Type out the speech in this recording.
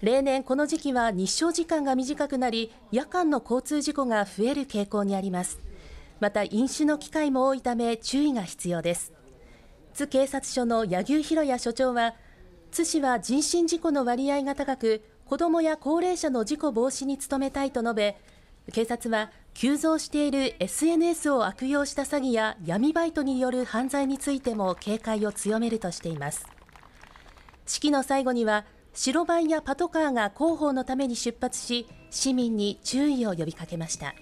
例年この時期は日照時間が短くなり夜間の交通事故が増える傾向にありますまた飲酒の機会も多いため注意が必要です津警察署の柳生博也署長は津市は人身事故の割合が高く子どもや高齢者の事故防止に努めたいと述べ警察は急増している SNS を悪用した詐欺や闇バイトによる犯罪についても警戒を強めるとしています式の最後には白バイやパトカーが広報のために出発し市民に注意を呼びかけました。